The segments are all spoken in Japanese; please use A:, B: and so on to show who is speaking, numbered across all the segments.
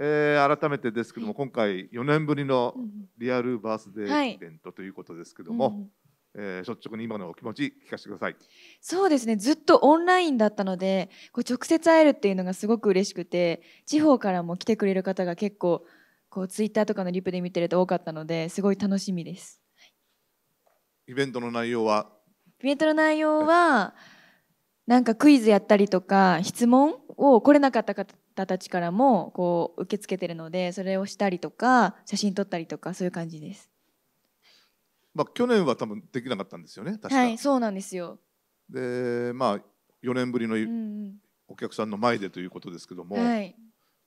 A: えー、改めてですけども、今回4年ぶりのリアルバースデーイベントということですけども、はいえー、率直に今のお気持ち聞かせてください
B: そうですねずっとオンラインだったのでこう直接会えるっていうのがすごく嬉しくて地方からも来てくれる方が結構こうツイッターとかのリプで見てると多かったのですごい楽しみです、は
A: い、イベントの内容は
B: イベントの内容はなんかクイズやったりとか質問を来れなかった方方たちからもこう受け付けてるのでそれをしたりとか写真撮ったりとかそういう感じです。
A: まあ、去年は多分できなかったんですよね確か、は
B: い、そうなんですよ
A: でまあ四年ぶりのお客さんの前でということですけども、うんはい、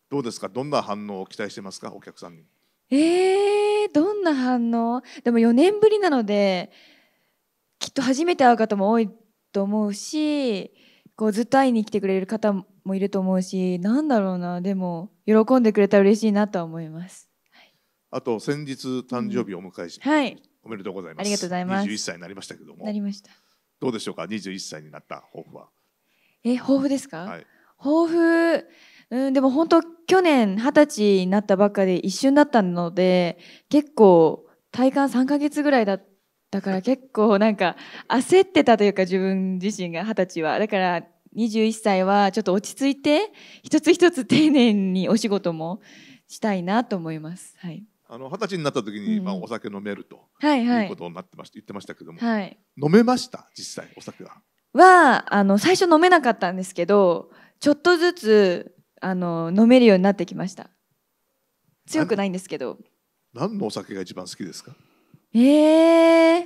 A: どうですかどんな反応を期待してますかお客さんに。
B: えー、どんな反応でも四年ぶりなのできっと初めて会う方も多いと思うしこうずっと会いに来てくれる方もいると思うしなんだろうなでも喜んでくれたら嬉しいなとは思います、は
A: い、あと先日誕生日をお迎えしうん、はい、おめでとうございますありがとうございます十一歳になりましたけどもなりましたどうでしょうか二十一歳になった抱負は
B: え抱負ですか、はい、抱負うんでも本当去年二十歳になったばっかで一瞬だったので結構体感三か月ぐらいだっただから結構なんか焦ってたというか自分自身が二十歳はだから21歳はちょっと落ち着いて一つ一つ丁寧にお仕事もしたいなと思います。はい
A: あの二十歳になった時に、うん、まあお酒飲めると、はいはい、いうことになってました言ってましたけども、はい、飲めました実際お酒は。
B: はあの最初飲めなかったんですけどちょっとずつあの飲めるようになってきました強くないんですけど
A: 何のお酒が一番好きですか
B: えー、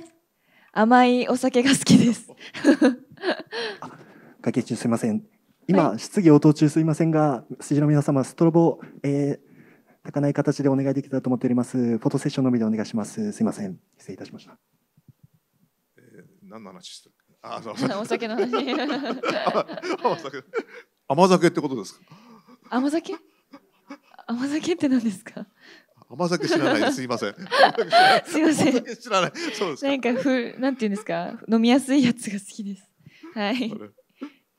B: 甘いお酒が好きです
A: 会見中すみません。
C: 今、はい、質疑応答中すみませんが、筋の皆様、ストロボ、えー、炊かない形でお願いできたと思っております。フォトセッションのみでお願いします。すみません。失礼いたしました。
A: えー、何の話してるあ、そ う。お酒の話。甘酒。甘酒ってことですか。
B: 甘酒。甘酒って何ですか。甘酒知らないすいません。すいません。知らない。そうですなんかふなんていうんですか飲みやすいやつが好きです。はい。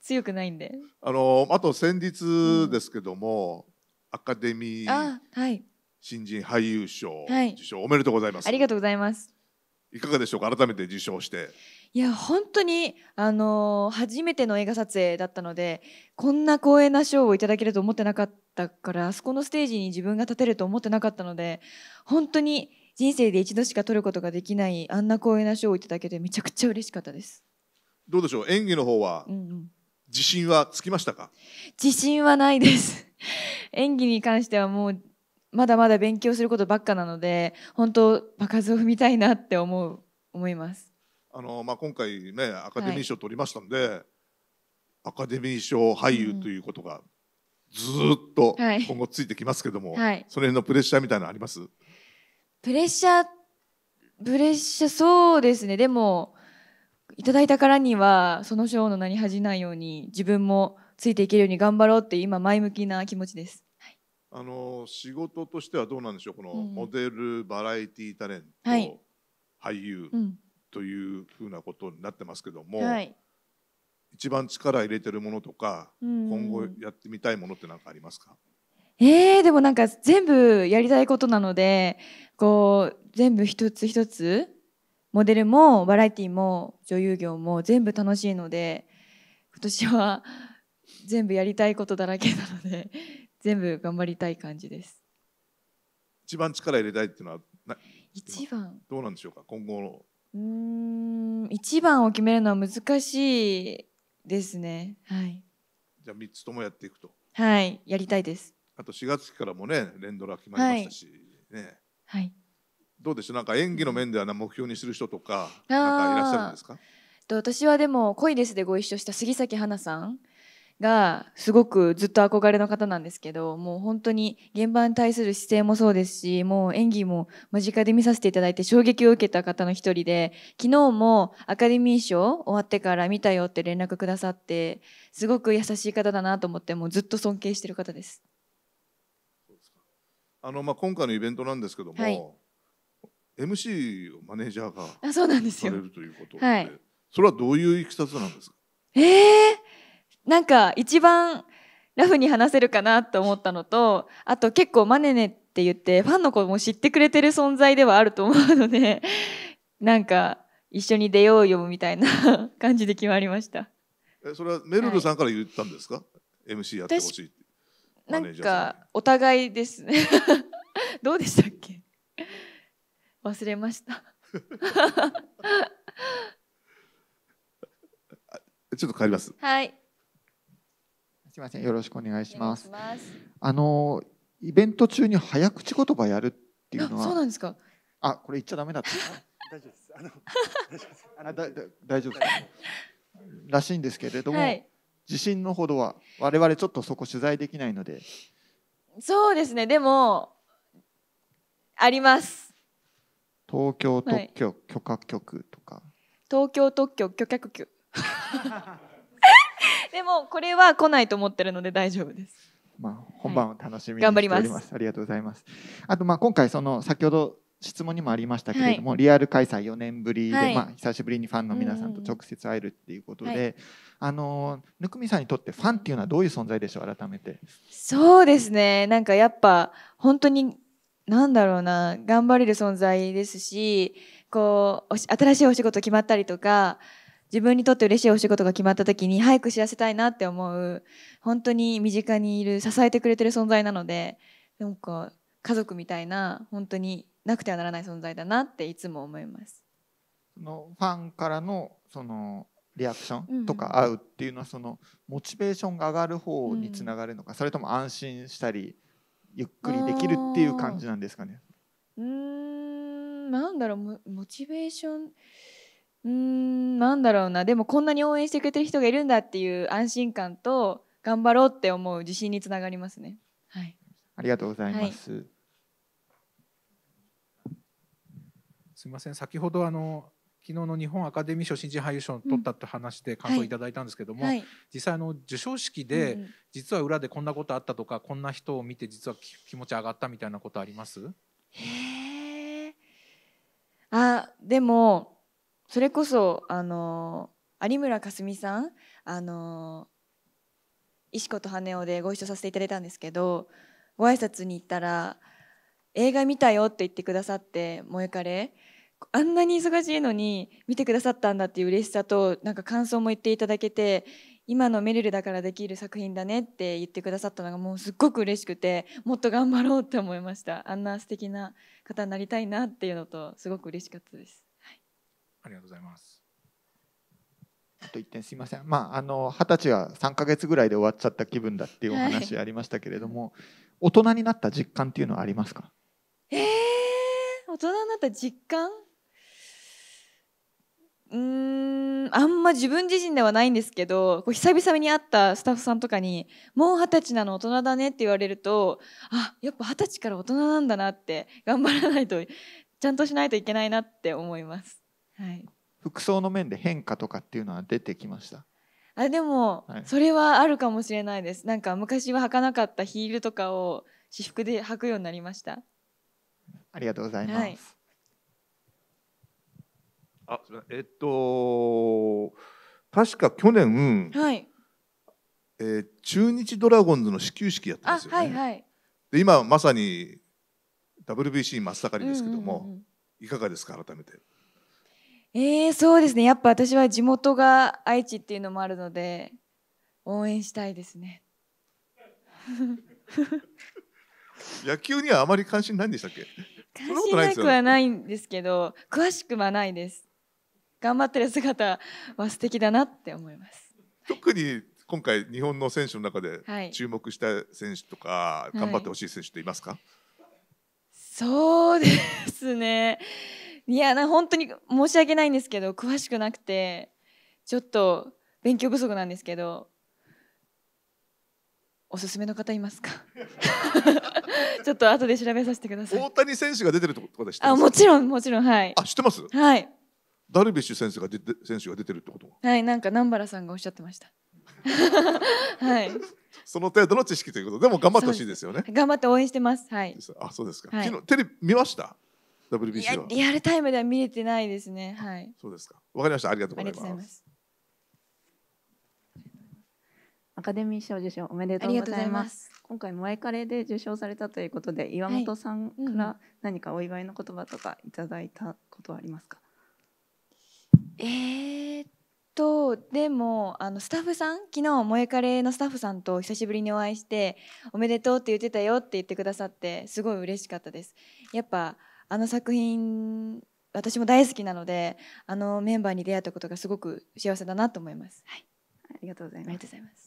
B: 強くないんで
A: あのあと先日ですけども、うん、アカデミーはい新人俳優賞、はい、受賞おめでとうございます、ありがとうございますいかがでしょうか改めて受賞して
B: いや本当にあのー、初めての映画撮影だったのでこんな光栄な賞をいただけると思ってなかったからあそこのステージに自分が立てると思ってなかったので本当に人生で一度しか撮ることができないあんな光栄な賞をいただけてめちゃくちゃ嬉しかったです
A: どうでしょう演技の方は、うんうん、自信はつきましたか
B: 自信はないです演技に関してはもうまだまだ勉強することばっかなので本当場数を踏みたいなって思う思います
A: あの、まあ、今回ねアカデミー賞取りましたんで、はい、アカデミー賞俳優ということがずっと今後ついてきますけども、うんはい、その辺のプレッシャーみたいなのあります
B: プレッシャープレッシャーそうですねでもいただいたからにはその賞の名に恥じないように自分もついていけるように頑張ろうって今前向きな気持ちです。はい、
A: あの仕事としてはどうなんでしょうこのモデル、うん、バラエティタレント、はい、俳優、というふうなことになってますけども、はい、一番力入れてるものとか、
B: うん、今後
A: やってみたいものって何かありますか
B: えー、でもなんか全部やりたいことなのでこう全部一つ一つモデルもバラエティも女優業も全部楽しいので今年は 全部やりたいことだらけなので 全部頑張りたい感じです
A: 一番力入れたいっていうのは
B: 一番
A: どうなんでしょうか今後の
B: うん一番を決めるのは難しいですねはい
A: じゃあ3つともやっていくと
B: はいやりたいです
A: あと4月期からもね連ドラ決まりましたし、はい、ねはいどうでしょうなんか演技の面では目標にする人とか
B: なんかいらっしゃるんですか私はでも「恋です」でご一緒した杉咲花さんがすごくずっと憧れの方なんですけどもう本当に現場に対する姿勢もそうですしもう演技も間近で見させていただいて衝撃を受けた方の一人で昨日もアカデミー賞終わってから見たよって連絡くださってすごく優しい方だなと思ってもうずっと尊敬してる方です。
A: あのまあ今回のイベントなんですけども、はい MC をマネージャーがそうなんですよされるということではい、それはどういういきさつなんですか
B: ええー、なんか一番ラフに話せるかなと思ったのとあと結構マネネって言ってファンの子も知ってくれてる存在ではあると思うのでなんか一緒に出ようよみたいな感じで決まりました
A: えそれはめるるさんから言ったんですか、はい、MC やってほしい
B: なんかお互いですね どうでしたっ忘れました ちょっと変ります。はい。すみ
C: ません、よろしくお願いします。ますあのイベント中に早口言葉やるっていうのは、そうなんですか。あ、これ言っちゃダメだった。大丈夫です。あの大丈夫です。大丈夫です。らしいんですけれども、はい、自信のほどは我々ちょっとそこ取材できないので。
B: そうですね。でもあります。
C: 東京特許、許可局とか
B: 東京特許許可局でもこれは来ないと思ってるので大丈夫です。
C: まあ、本番を楽しみにしております。はい、ますありがとうございます。あとまあ今回その先ほど質問にもありましたけれども、はい、リアル開催4年ぶりで、はい、まあ、久しぶりにファンの皆さんと直接会えるっていうことで、はい、あのぬくみさんにとってファンっていうのはどういう存在でしょう改めて
B: そうですねなんかやっぱ本当になんだろうな、頑張れる存在ですし、こう、お新しいお仕事決まったりとか、自分にとって嬉しいお仕事が決まった時に早く知らせたいなって思う、本当に身近にいる、支えてくれてる存在なので、なんか家族みたいな、本当になくてはならない存在だなっていつも思います。
C: そのファンからの、その、リアクションとか会うっていうのはそのモチベーションが上がる方につながるのか、それとも安心したりゆっくりできるっていう感じなんですかね。う
B: んなんだろうモチベーションうんなんだろうなでもこんなに応援してくれてる人がいるんだっていう安心感と頑張ろうって思う自信につながりますね。はい、
C: ありがとうございます。はい、すみません先ほどあの昨日の日本アカデミー賞新人俳優賞を取ったって話で感想をいただいたんですけども、はい、実際の授賞式で、うん、実は裏でこんなことあったとかこんな人を見て実は気持ち上がったみたいなことあります
B: へあでもそれこそあの有村架純さんあの石子と羽男でご一緒させていただいたんですけどご挨拶に行ったら映画見たよって言ってくださって「もえかれ」あんなに忙しいのに見てくださったんだっていう嬉しさとなんか感想も言っていただけて今のメルルだからできる作品だねって言ってくださったのがもうすっごく嬉しくてもっと頑張ろうって思いましたあんな素敵な方になりたいなっていうのとすごく嬉しかったです、はい、ありがとうございます
C: あと1点すいませんまああの二十歳は3か月ぐらいで終わっちゃった気分だっていうお話ありましたけれども、はい、大人になった実感っていうのはありますか
B: えー、大人になった実感うんあんま自分自身ではないんですけどこう久々に会ったスタッフさんとかに「もう二十歳なの大人だね」って言われるとあやっぱ二十歳から大人なんだなって頑張らないとちゃんとしないといけないなって思います。はい、服
C: 装の面で変化とかっていうのは出てきました
B: あでも、はい、それはあるかもしれないですなんか昔は履かなかったヒールとかを私服で履くようになりました
A: ありがとうございます、はいあえっと確か去年、はいえー、中日ドラゴンズの始球式やったん
B: ですよね。はいはい、
A: で今まさに WBC 真っ盛りですけども、うんうんうん、いかがですか改めて。
B: えー、そうですねやっぱ私は地元が愛知っていうのもあるので応援したいですね。
A: 野球にはあまり関心ないんでしたっけ
B: 関心なくはないんですけど詳しくはないです頑張ってる姿は素敵だなって思います。
A: 特に今回日本の選手の中で注目した選手とか、はい、頑張ってほしい選手っていますか、はい、
B: そうですねいやな本当に申し訳ないんですけど詳しくなくてちょっと勉強不足なんですけどおすすめの方いますか ちょっと後で調べさせてください大
A: 谷選手が出てるってことでしたあもち
B: ろんもちろんはいあ知ってますはい
A: ダルビッシュ選手が出て選手が出てるってこ
B: とはいなんか南原さんがおっしゃってましたはい
A: その程度の知識ということでも頑張ってほしいですよね
B: 頑張って応援してますはいあ
A: そうですか、はい、昨日テレビ見ました WBC はリ
B: アルタイムでは見れてないですねはい
A: そうですかわかりましたありがとうございます
B: アカデミー賞受賞おめでとうございます今回モエカレーで受賞されたということで岩本さんから何かお祝いの言葉とかいただいたことはありますか、はいえーっとでもあのスタッフさん昨日萌えカレーのスタッフさんと久しぶりにお会いして「おめでとう」って言ってたよって言ってくださってすごい嬉しかったです。やっぱあの作品私も大好きなのであのメンバーに出会ったことがすごく幸せだなと思います。はい、ありがとうございます。